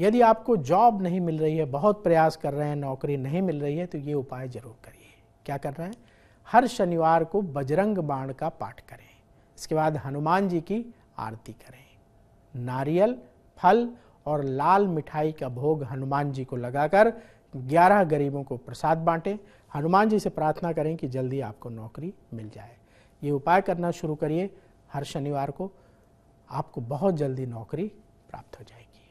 यदि आपको जॉब नहीं मिल रही है बहुत प्रयास कर रहे हैं नौकरी नहीं मिल रही है तो ये उपाय जरूर करिए क्या कर रहे हैं हर शनिवार को बजरंग बाण का पाठ करें इसके बाद हनुमान जी की आरती करें नारियल फल और लाल मिठाई का भोग हनुमान जी को लगाकर 11 गरीबों को प्रसाद बांटें हनुमान जी से प्रार्थना करें कि जल्दी आपको नौकरी मिल जाए ये उपाय करना शुरू करिए हर शनिवार को आपको बहुत जल्दी नौकरी प्राप्त हो जाएगी